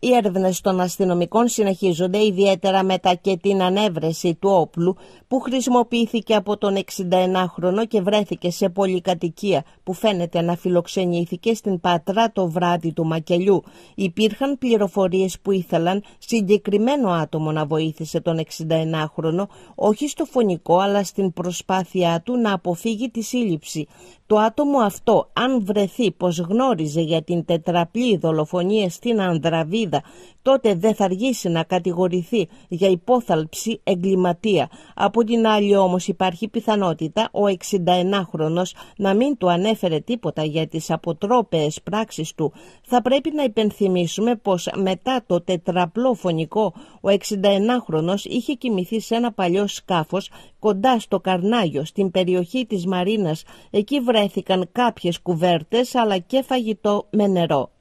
Οι έρευνες των αστυνομικών συνεχίζονται ιδιαίτερα μετά και την ανέβρεση του όπλου που χρησιμοποιήθηκε από τον 61χρονο και βρέθηκε σε πολυκατοικία που φαίνεται να φιλοξενήθηκε στην Πατρά το βράδυ του Μακελιού. Υπήρχαν πληροφορίες που ήθελαν συγκεκριμένο άτομο να βοήθησε τον 61χρονο όχι στο φωνικό αλλά στην προσπάθειά του να αποφύγει τη σύλληψη. Το άτομο αυτό αν βρεθεί πως γνώριζε για την τετραπλή δολοφονία στην Ανδραβή τότε δεν θα αργήσει να κατηγορηθεί για υπόθαλψη εγκληματία. Από την άλλη όμως υπάρχει πιθανότητα ο 61χρονος να μην του ανέφερε τίποτα για τις αποτρόπαιες πράξεις του. Θα πρέπει να υπενθυμίσουμε πως μετά το τετραπλό φωνικό ο 61χρονος είχε κοιμηθεί σε ένα παλιό σκάφος κοντά στο Καρνάγιο, στην περιοχή της Μαρίνας. Εκεί βρέθηκαν κάποιες κουβέρτες αλλά και φαγητό με νερό.